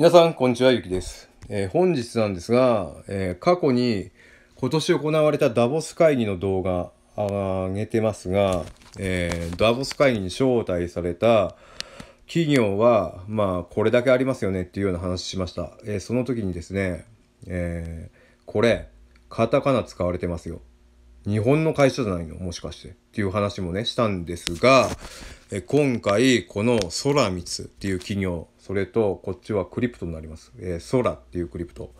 皆さん、こんにちは、ゆきです。えー、本日なんですが、えー、過去に今年行われたダボス会議の動画あげてますが、えー、ダボス会議に招待された企業は、まあ、これだけありますよねっていうような話しました。えその時にですね、えこれ、カタカナ使われてますよ。日本の会社じゃないのもしかして。っていう話もね、したんですが、え今回、このソラミツっていう企業、それとこっちはクリプトになります、えー、ソラっていうクリプト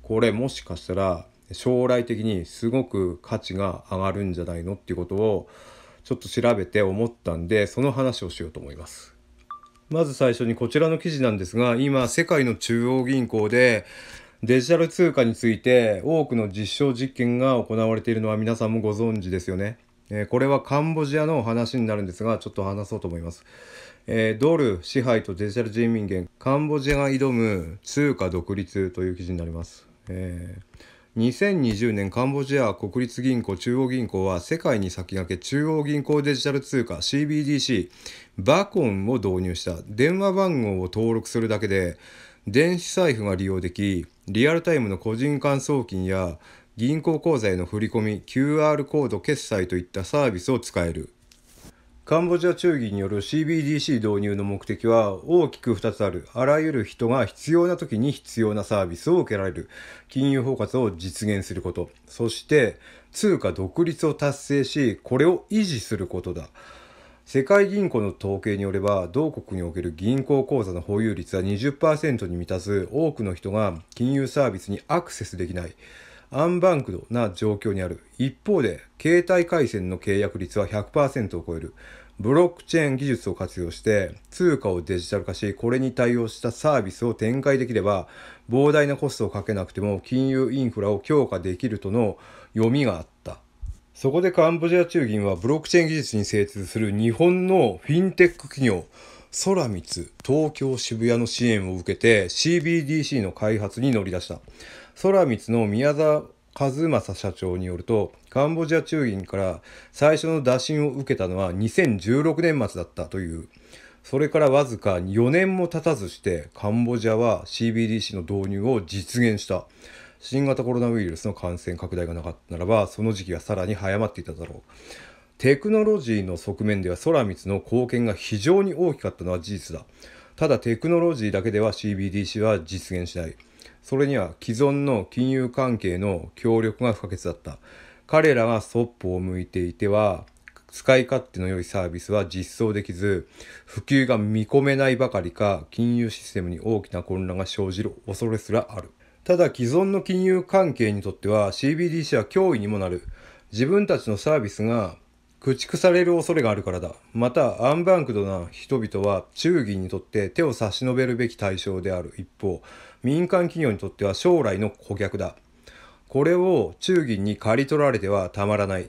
これもしかしたら将来的にすごく価値が上がるんじゃないのっていうことをちょっと調べて思ったんでその話をしようと思いますまず最初にこちらの記事なんですが今世界の中央銀行でデジタル通貨について多くの実証実験が行われているのは皆さんもご存知ですよね。えこれはカンボジアの話になるんですがちょっと話そうと思います。えー、ドル支配とデジタル人民元カンボジアが挑む通貨独立という記事になります、えー、2020年カンボジア国立銀行中央銀行は世界に先駆け中央銀行デジタル通貨 CBDC バコンを導入した電話番号を登録するだけで電子財布が利用できリアルタイムの個人間送金や銀行口座への振り込み QR コード決済といったサービスを使えるカンボジア中議による CBDC 導入の目的は大きく2つある。あらゆる人が必要な時に必要なサービスを受けられる。金融包括を実現すること。そして、通貨独立を達成し、これを維持することだ。世界銀行の統計によれば、同国における銀行口座の保有率は20%に満たず、多くの人が金融サービスにアクセスできない。アンバンクドな状況にある一方で携帯回線の契約率は100%を超えるブロックチェーン技術を活用して通貨をデジタル化しこれに対応したサービスを展開できれば膨大なコストをかけなくても金融インフラを強化できるとの読みがあったそこでカンボジア中銀はブロックチェーン技術に精通する日本のフィンテック企業空光東京渋谷の支援を受けて CBDC の開発に乗り出した空光の宮沢和正社長によるとカンボジア中銀から最初の打診を受けたのは2016年末だったというそれからわずか4年も経たずしてカンボジアは CBDC の導入を実現した新型コロナウイルスの感染拡大がなかったならばその時期がさらに早まっていただろうテクノロジーの側面では空光の貢献が非常に大きかったのは事実だただテクノロジーだけでは CBDC は実現しないそれには既存の金融関係の協力が不可欠だった。彼らがそっぽを向いていては、使い勝手の良いサービスは実装できず、普及が見込めないばかりか、金融システムに大きな混乱が生じる恐れすらある。ただ既存の金融関係にとっては CBDC は脅威にもなる。自分たちのサービスが駆逐される恐れがあるからだ。また、アンバンクドな人々は、忠義にとって手を差し伸べるべき対象である一方、民間企業にとっては将来の顧客だ。これを中銀に刈り取られてはたまらない。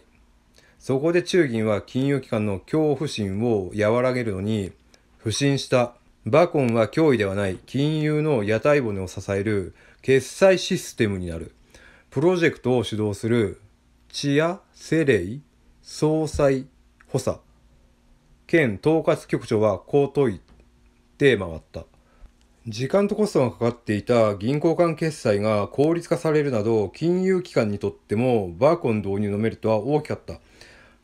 そこで中銀は金融機関の恐怖心を和らげるのに、不審した。バコンは脅威ではない。金融の屋台骨を支える決済システムになる。プロジェクトを主導するチア・セレイ総裁補佐県統括局長はこう問いて回った。時間とコストがかかっていた銀行間決済が効率化されるなど金融機関にとってもバーコン導入のメリットは大きかった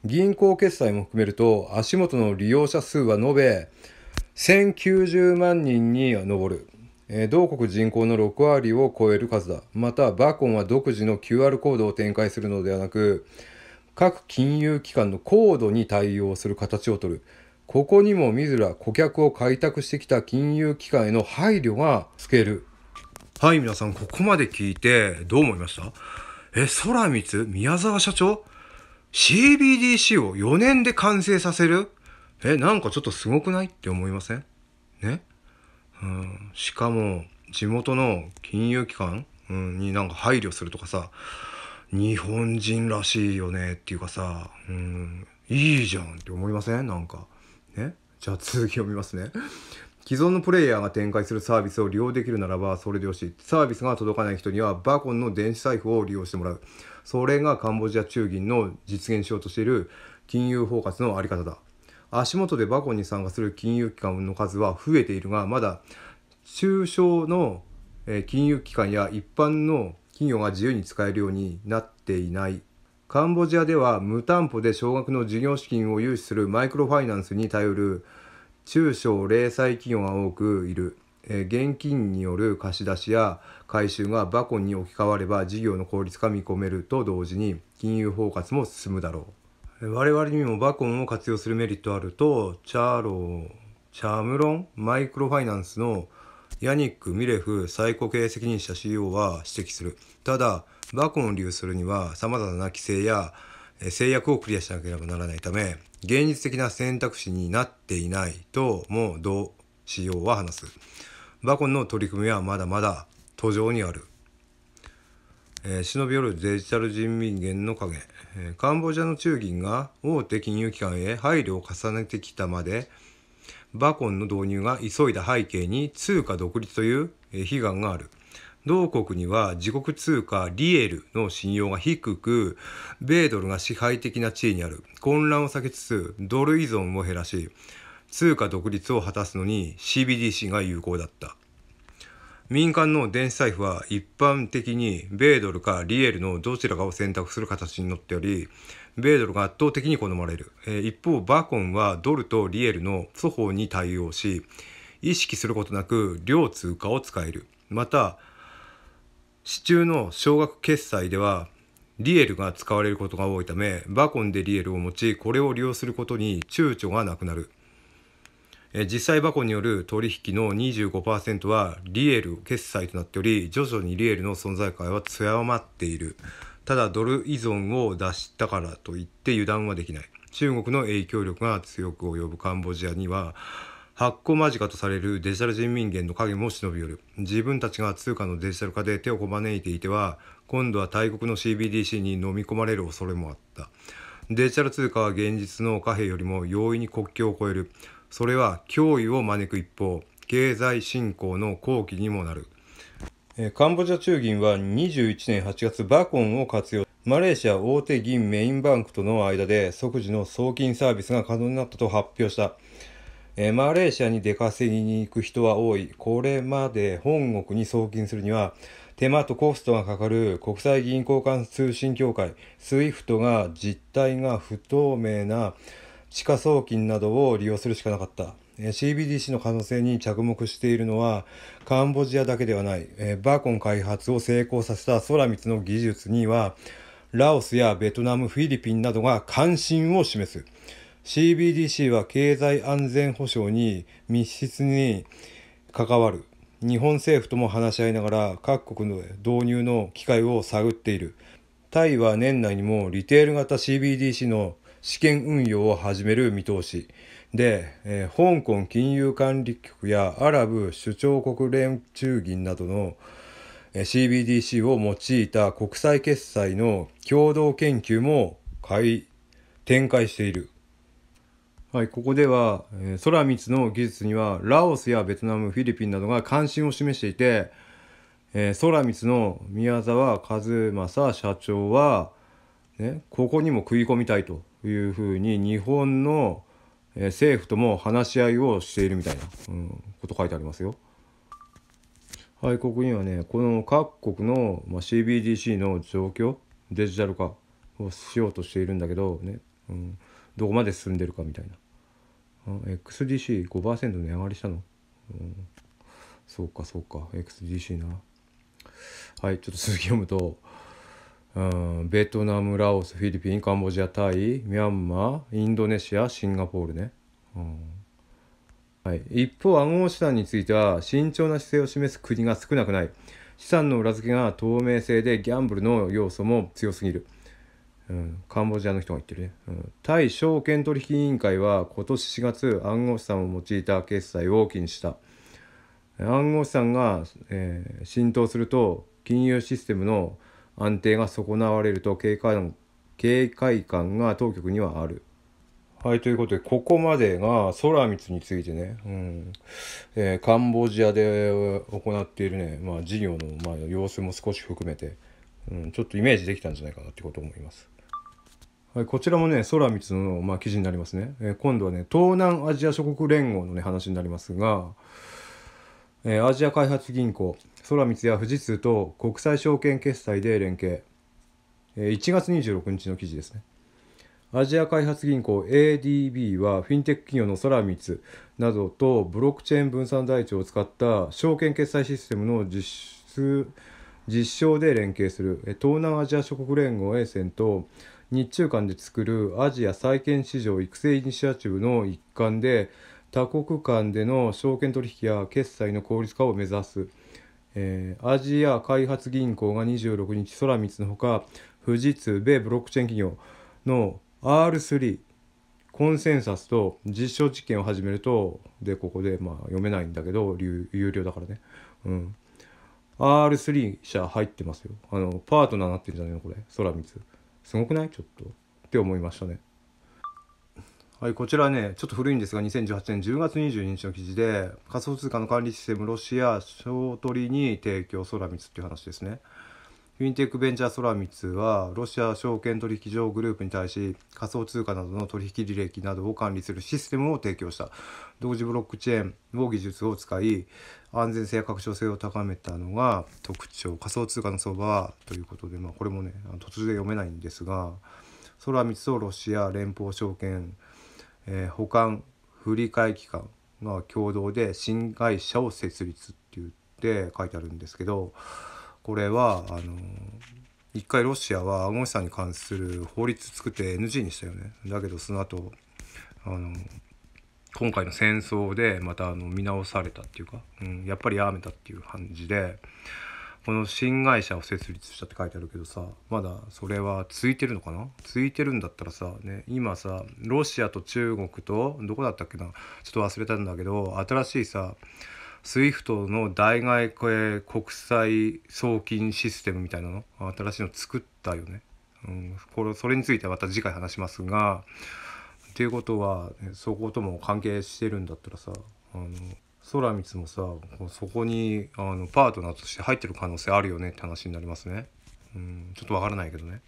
銀行決済も含めると足元の利用者数は延べ1090万人に上る、え同国人口の6割を超える数だまたバーコンは独自の QR コードを展開するのではなく各金融機関のコードに対応する形をとるここにもずら顧客を開拓してきた金融機関への配慮が透ける。はい、皆さん、ここまで聞いてどう思いましたえ、空光宮沢社長 ?CBDC を4年で完成させるえ、なんかちょっとすごくないって思いませんねうん、しかも、地元の金融機関、うん、になんか配慮するとかさ、日本人らしいよねっていうかさ、うん、いいじゃんって思いませんなんか。ね。じゃあ続き読みますね。既存のプレイヤーが展開するサービスを利用できるならばそれでよしサービスが届かない人にはバコンの電子財布を利用してもらうそれがカンボジア中銀の実現しようとしている金融包括の在り方だ足元でバコンに参加する金融機関の数は増えているがまだ中小の金融機関や一般の企業が自由に使えるようになっていないカンボジアでは無担保で少額の事業資金を融資するマイクロファイナンスに頼る中小零細企業が多くいる、え現金による貸し出しや回収がバコンに置き換われば事業の効率化見込めると同時に金融包括も進むだろう我々にもバコンを活用するメリットあるとチャーローチャームロンマイクロファイナンスのヤニック・ミレフ最高経営責任者 CEO は指摘する。ただ、バコンを利用するには様々な規制や制約をクリアしなければならないため、現実的な選択肢になっていないとも同 CEO は話す。バコンの取り組みはまだまだ途上にある。えー、忍び寄るデジタル人民元の影、えー、カンボジアの中銀が大手金融機関へ配慮を重ねてきたまでバコンの導入が急いだ背景に通貨独立という悲願がある。同国には自国通貨リエルの信用が低く、米ドルが支配的な地位にある。混乱を避けつつ、ドル依存を減らし、通貨独立を果たすのに CBDC が有効だった。民間の電子財布は一般的に米ドルかリエルのどちらかを選択する形になっており、米ドルが圧倒的に好まれる、えー、一方バーコンはドルとリエルの双方に対応し意識することなく両通貨を使えるまた市中の少額決済ではリエルが使われることが多いためバーコンでリエルを持ちこれを利用することに躊躇がなくなる実際バコンによる取引の25%はリエル決済となっており徐々にリエルの存在感は強まっている。ただドル依存を脱したからといって油断はできない中国の影響力が強く及ぶカンボジアには発行間近とされるデジタル人民元の影も忍び寄る自分たちが通貨のデジタル化で手をこまねいていては今度は大国の CBDC に飲み込まれる恐れもあったデジタル通貨は現実の貨幣よりも容易に国境を越えるそれは脅威を招く一方経済振興の好機にもなるカンボジア中銀は21年8月バコンを活用マレーシア大手銀メインバンクとの間で即時の送金サービスが可能になったと発表した、マレーシアに出稼ぎに行く人は多いこれまで本国に送金するには手間とコストがかかる国際銀行間通信協会 SWIFT が実態が不透明な地下送金などを利用するしかなかった CBDC の可能性に着目しているのはカンボジアだけではない、えバーコン開発を成功させたソラミツの技術にはラオスやベトナム、フィリピンなどが関心を示す CBDC は経済安全保障に密室に関わる日本政府とも話し合いながら各国の導入の機会を探っているタイは年内にもリテール型 CBDC の試験運用を始める見通しで、えー、香港金融管理局やアラブ首長国連中銀などの、えー、CBDC を用いた国際決済の共同研究も展開している。はい、ここでは、えー、ミツの技術にはラオスやベトナムフィリピンなどが関心を示していて、えー、ミツの宮沢和正社長は、ね、ここにも食い込みたいというふうに日本のえー、政府とも話し合いをしているみたいな、うん、こと書いてありますよ。はい、ここにはね、この各国の、まあ、CBDC の状況、デジタル化をしようとしているんだけど、ね、うん、どこまで進んでるかみたいな。XDC5% 値上がりしたの、うん、そうかそうか XDC なはいちょっと続き読むとうん、ベトナムラオスフィリピンカンボジアタイミャンマーインドネシアシンガポールね、うんはい、一方暗号資産については慎重な姿勢を示す国が少なくない資産の裏付けが透明性でギャンブルの要素も強すぎる、うん、カンボジアの人が言ってるね、うん、タイ証券取引委員会は今年4月暗号資産を用いた決済を禁止した暗号資産が、えー、浸透すると金融システムの安定が損なわれると警戒警戒感が当局にはある。はい、ということで、ここまでが空光についてね、うんえー、カンボジアで行っているね、まあ、事業の、まあ、様子も少し含めて、うん、ちょっとイメージできたんじゃないかなってことを思います。はい、こちらもね、空光の、まあ、記事になりますね、えー、今度はね、東南アジア諸国連合の、ね、話になりますが、えー、アジア開発銀行、空光や富士通と国際証券決済で連携1月26日の記事ですねアジア開発銀行 ADB はフィンテック企業の空光などとブロックチェーン分散台帳を使った証券決済システムの実証で連携する東南アジア諸国連合 A 線と日中間で作るアジア債券市場育成イニシアチブの一環で他国間での証券取引や決済の効率化を目指すえー、アジア開発銀行が26日空光のほか富士通米ブロックチェーン企業の R3 コンセンサスと実証実験を始めるとでここでまあ読めないんだけど有料だからね、うん、R3 社入ってますよあのパートナーになってんじゃないのこれ空光すごくないちょっとって思いましたねはい、こちらね、ちょっと古いんですが、2018年10月22日の記事で、仮想通貨の管理システム、ロシア、小取に提供、ソラミツっていう話ですね。フィンテックベンチャーソラミツは、ロシア証券取引所グループに対し、仮想通貨などの取引履歴などを管理するシステムを提供した。同時ブロックチェーンの技術を使い、安全性や拡張性を高めたのが特徴。仮想通貨の相場ということで、まあ、これもね、突然読めないんですが、ソラミツとロシア連邦証券、えー、保管振替機関が共同で新会社を設立って言って書いてあるんですけどこれはあの一回ロシアは暗号資産に関する法律作って NG にしたよねだけどその後あの今回の戦争でまたあの見直されたっていうか、うん、やっぱりやめたっていう感じでこの新会社を設立したって書いてあるけどさまだそれはついてるのかなついてるんだったらさ、ね、今さロシアと中国とどこだったっけなちょっと忘れたんだけど新しいさ SWIFT の代替え国際送金システムみたいなの新しいの作ったよね。うん、これそれについてはまた次回話しますがっていうことは、ね、そことも関係してるんだったらさあの空光もさそこにあのパートナーとして入ってる可能性あるよねって話になりますね。うん、ちょっとわからないけどね。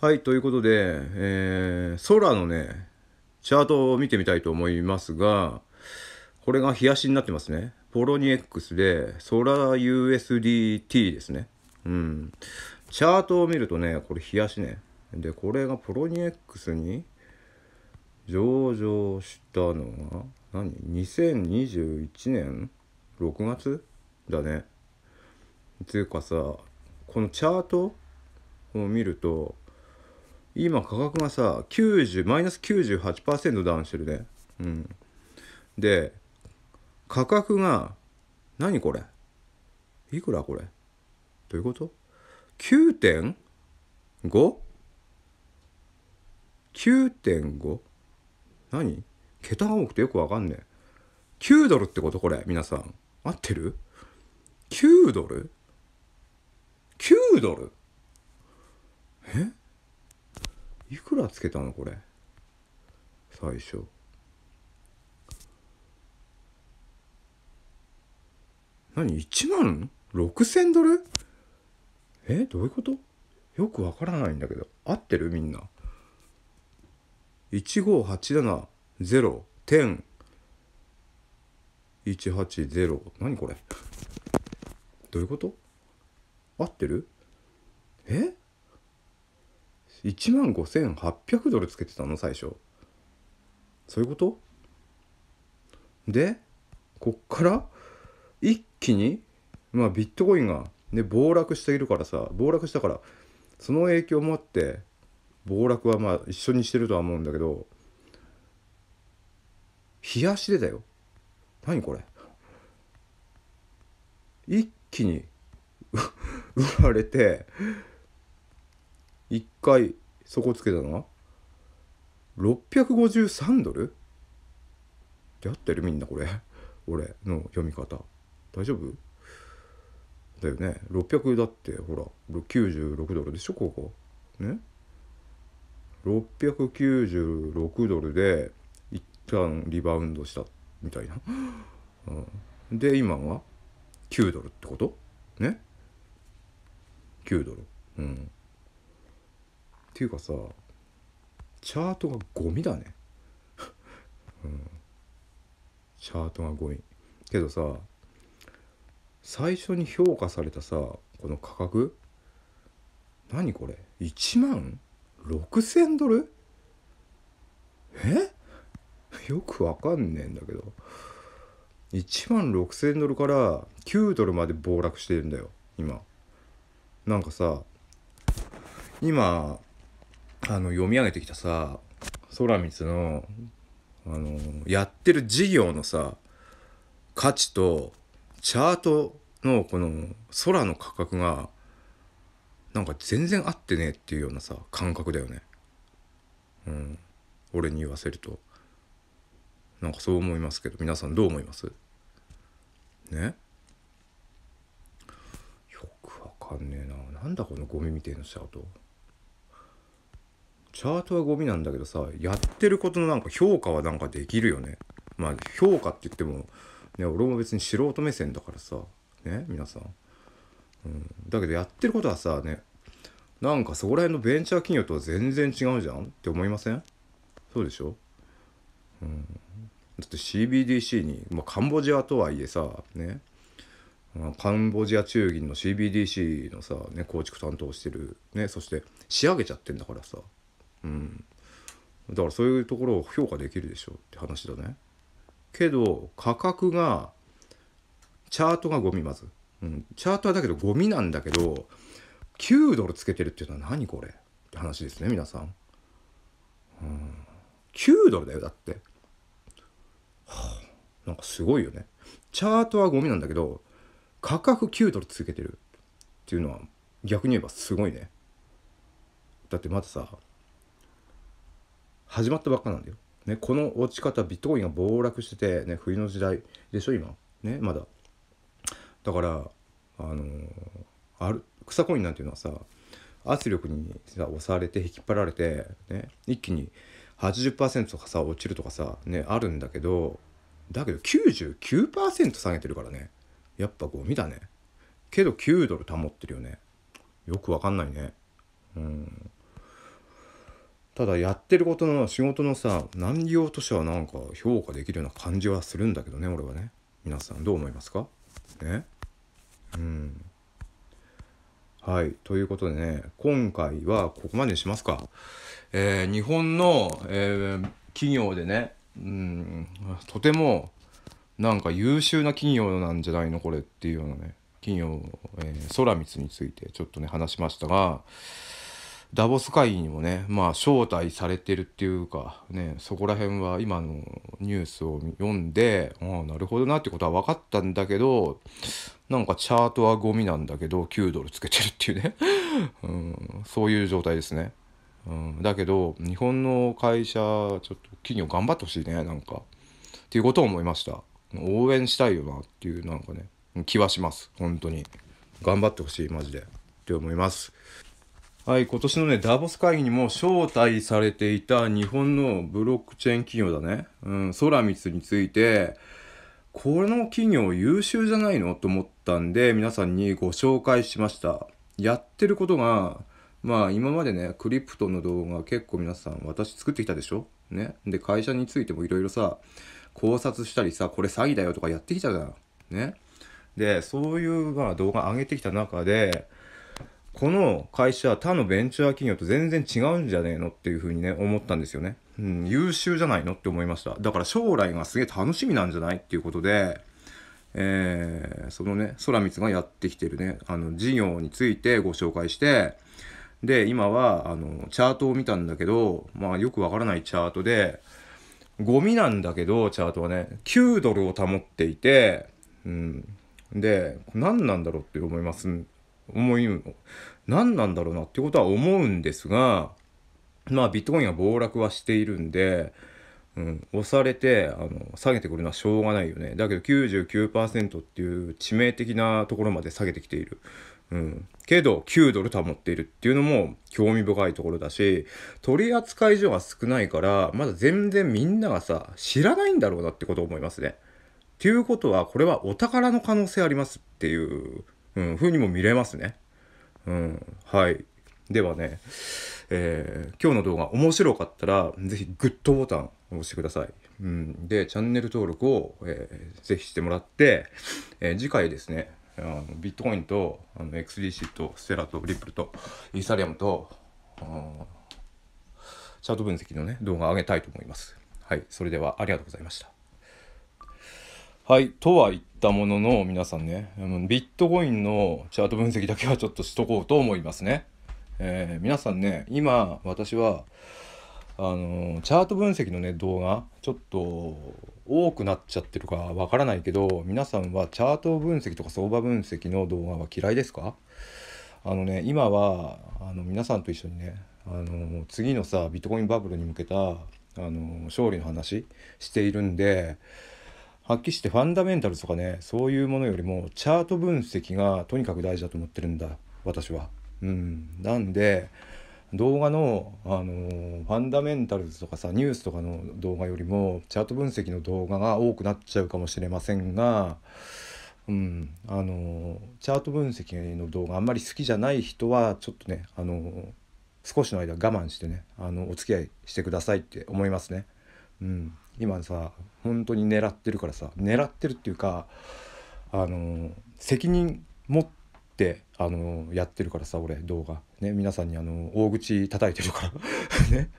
はい、ということで、えー、空のね、チャートを見てみたいと思いますが、これが冷やしになってますね。ポロニ X で、ソラ USDT ですね。うん。チャートを見るとね、これ冷やしね。で、これがポロニ X に上場したのが、何 ?2021 年6月だね。っていうかさ、このチャートを見ると、今価格がさ90マイナス98%ダウンしてるねうんで価格が何これいくらこれどういうこと 9.5?9.5? 何桁が多くてよくわかんねえ9ドルってことこれ皆さん合ってる ?9 ドル ?9 ドルえいくらつけたのこれ最初何1万6,000ドルえどういうことよくわからないんだけど合ってるみんな15870点180何これどういうこと合ってるえ1万5800ドルつけてたの最初そういうことでこっから一気にまあビットコインがね暴落しているからさ暴落したからその影響もあって暴落はまあ一緒にしてるとは思うんだけど冷やしでだよ何これ一気に 売られて1回底つけたのは653ドルってやってるみんなこれ俺の読み方大丈夫だよね600だってほら96ドルでしょここね696ドルで一旦リバウンドしたみたいな、うん、で今は9ドルってことね9ドルうんていうかさチャートがゴミだね、うん、チャートがゴミけどさ最初に評価されたさこの価格何これ1万6,000ドルえ よくわかんねえんだけど1万6,000ドルから9ドルまで暴落してるんだよ今なんかさ今あの読み上げてきたさ空光のあのやってる事業のさ価値とチャートのこの空の価格がなんか全然合ってねえっていうようなさ感覚だよね。うん、俺に言わせるとなんかそう思いますけど皆さんどう思いますねよくわかんねえななんだこのゴミみてえなチャート。チャートはゴミなんだけどさ、やってることのなんか評価はなんかできるよね。まあ、評価って言っても、ね、俺も別に素人目線だからさ、ね、皆さん。うん、だけどやってることはさ、ね、なんかそこら辺のベンチャー企業とは全然違うじゃんって思いませんそうでしょうん。だって CBDC に、まあ、カンボジアとはいえさ、ね、カンボジア中銀の CBDC のさ、ね、構築担当してる、ね、そして仕上げちゃってんだからさ、うん、だからそういうところを評価できるでしょうって話だねけど価格がチャートがゴミまず、うん、チャートはだけどゴミなんだけど9ドルつけてるっていうのは何これって話ですね皆さん、うん、9ドルだよだってはあなんかすごいよねチャートはゴミなんだけど価格9ドルつけてるっていうのは逆に言えばすごいねだってまださ始まったばっかなんだよ。ね、この落ち方、ビットコインが暴落してて、ね、冬の時代でしょ、今。ね、まだ。だから、あのー、ある草コインなんていうのはさ、圧力にさ押されて引っ張られて、ね、一気に80%とかさ落ちるとかさ、ね、あるんだけどだけど99%下げてるからねやっぱゴミだねけど9ドル保ってるよねよくわかんないねうんただやってることの仕事のさ難量としてはなんか評価できるような感じはするんだけどね俺はね皆さんどう思いますかねうんはいということでね今回はここまでにしますかえー、日本の、えー、企業でねうんとてもなんか優秀な企業なんじゃないのこれっていうようなね企業、えー、空光についてちょっとね話しましたがダボス会議にもね、まあ、招待されてるっていうか、ね、そこら辺は今のニュースを読んで、ああ、なるほどなってことは分かったんだけど、なんかチャートはゴミなんだけど、9ドルつけてるっていうね、うん、そういう状態ですね。うん、だけど、日本の会社、ちょっと企業頑張ってほしいね、なんか。っていうことを思いました。応援したいよなっていう、なんかね、気はします、本当に。頑張ってほしい、マジで。って思います。はい、今年のね、ダボス会議にも招待されていた日本のブロックチェーン企業だね、うん、ソラミスについて、この企業優秀じゃないのと思ったんで、皆さんにご紹介しました。やってることが、まあ今までね、クリプトの動画結構皆さん私作ってきたでしょね。で、会社についてもいろいろさ、考察したりさ、これ詐欺だよとかやってきたじゃん。ね。で、そういうまあ動画上げてきた中で、この会社は他のベンチャー企業と全然違うんじゃねえのっていうふうにね、思ったんですよね。うん、優秀じゃないのって思いました。だから将来がすげえ楽しみなんじゃないっていうことで、えー、そのね、空光がやってきてるね、あの、事業についてご紹介して、で、今は、あの、チャートを見たんだけど、まあ、よくわからないチャートで、ゴミなんだけど、チャートはね、9ドルを保っていて、うん。で、何なんだろうって思います思い、何なんだろうなってことは思うんですが、まあビットコインは暴落はしているんで、うん、押されてあの下げてくるのはしょうがないよねだけど99%っていう致命的なところまで下げてきている、うん、けど9ドル保っているっていうのも興味深いところだし取扱所が少ないからまだ全然みんながさ知らないんだろうなってことを思いますね。っていうことはこれはお宝の可能性ありますっていううん、風にも見れますね。うん、はい。ではね、えー、今日の動画面白かったら、ぜひグッドボタンを押してください。うん、で、チャンネル登録を、えー、ぜひしてもらって、えー、次回ですね、あのビットコインとあの XDC とステラとリップルとイーサリアムとチャート分析のね動画を上げたいと思います。はい、それではありがとうございました。はい、とは言ったものの皆さんねビットコインのチャート分析だけはちょっとしとこうと思いますね。えー、皆さんね今私はあのチャート分析のね動画ちょっと多くなっちゃってるかわからないけど皆さんはチャート分析とか相場分析の動画は嫌いですかあのね今はあの皆さんと一緒にねあの次のさビットコインバブルに向けたあの勝利の話しているんで発揮してファンダメンタルとかねそういうものよりもチャート分析がとにかく大事だと思ってるんだ私は。うん、なんで動画の、あのー、ファンダメンタルズとかさニュースとかの動画よりもチャート分析の動画が多くなっちゃうかもしれませんが、うんあのー、チャート分析の動画あんまり好きじゃない人はちょっとね、あのー、少しの間我慢してねあのお付き合いしてくださいって思いますね。うん今さ本当に狙ってるからさ狙ってるっていうかあの責任持ってあのやってるからさ俺動画ね皆さんにあの大口叩いてるから ね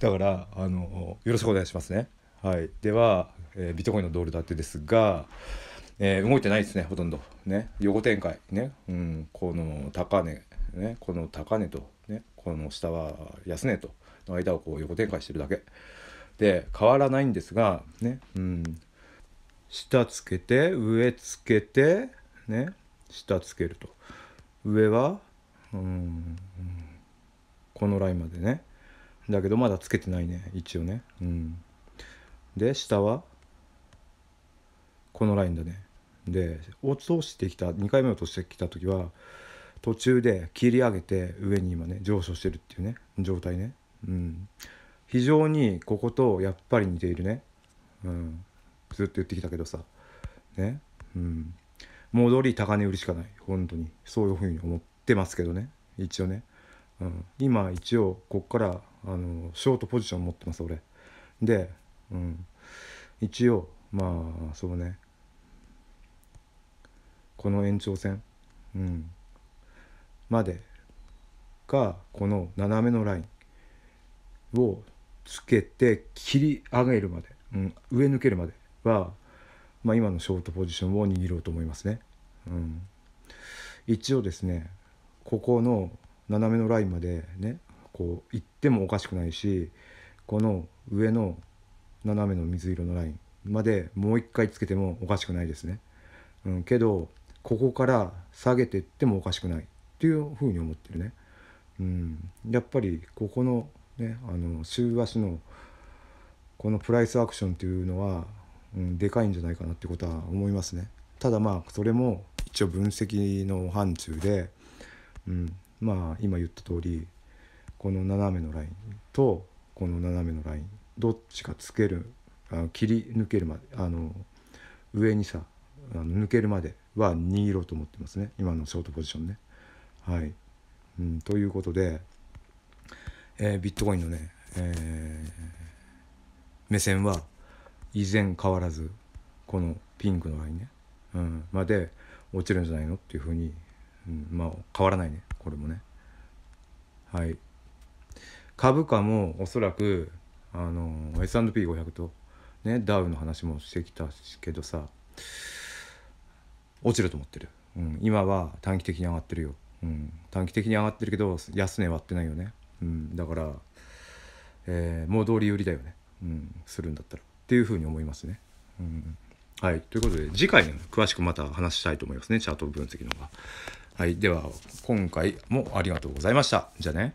だからあのよろしくお願いしますねはいでは、えー、ビットコインのドル建てですがえー、動いてないですねほとんどね横展開ね、うん、この高値ねこの高値とねこの下は安値との間をこう横展開してるだけ。って変わらないんですがねうん下つけて上つけてね下つけると上はうんこのラインまでねだけどまだつけてないね一応ねうんで下はこのラインだねで落としてきた2回目落としてきた時は途中で切り上げて上に今ね上昇してるっていうね状態ねうん非常にこことやっぱり似ているね、うん、ずっと言ってきたけどさねうん戻り高値売りしかない本当にそういうふうに思ってますけどね一応ね、うん、今一応こっからあのショートポジション持ってます俺で、うん、一応まあそうねこの延長戦、うん、までがこの斜めのラインをつけて切り上げるまで、うん、上抜けるまでは、まあ、今のショートポジションを握ろうと思いますね。うん、一応ですねここの斜めのラインまでねこう行ってもおかしくないしこの上の斜めの水色のラインまでもう一回つけてもおかしくないですね。うん、けどここから下げていってもおかしくないっていうふうに思ってるね。うん、やっぱりここのねあの週足のこのプライスアクションというのは、うん、でかいんじゃないかなってことは思いますね。ただまあそれも一応分析の範疇で、うん、まあ今言った通りこの斜めのラインとこの斜めのラインどっちかつけるあの切り抜けるまであの上にさあの抜けるまでは2色と思ってますね今のショートポジションね。はい、うん、ということでえー、ビットコインのね、え目線は依然変わらずこのピンクのラインね、うん、まで落ちるんじゃないのっていうふうに、うん、まあ変わらないねこれもねはい株価もおそらくあの S&P500 とねダウの話もしてきたけどさ落ちると思ってる、うん、今は短期的に上がってるよ、うん、短期的に上がってるけど安値割ってないよねうん、だから、えー、通り売りだよね、うん、するんだったらっていうふうに思いますね。うんはい、ということで次回、ね、詳しくまた話したいと思いますねチャート分析の方が。はい、では今回もありがとうございました。じゃあね。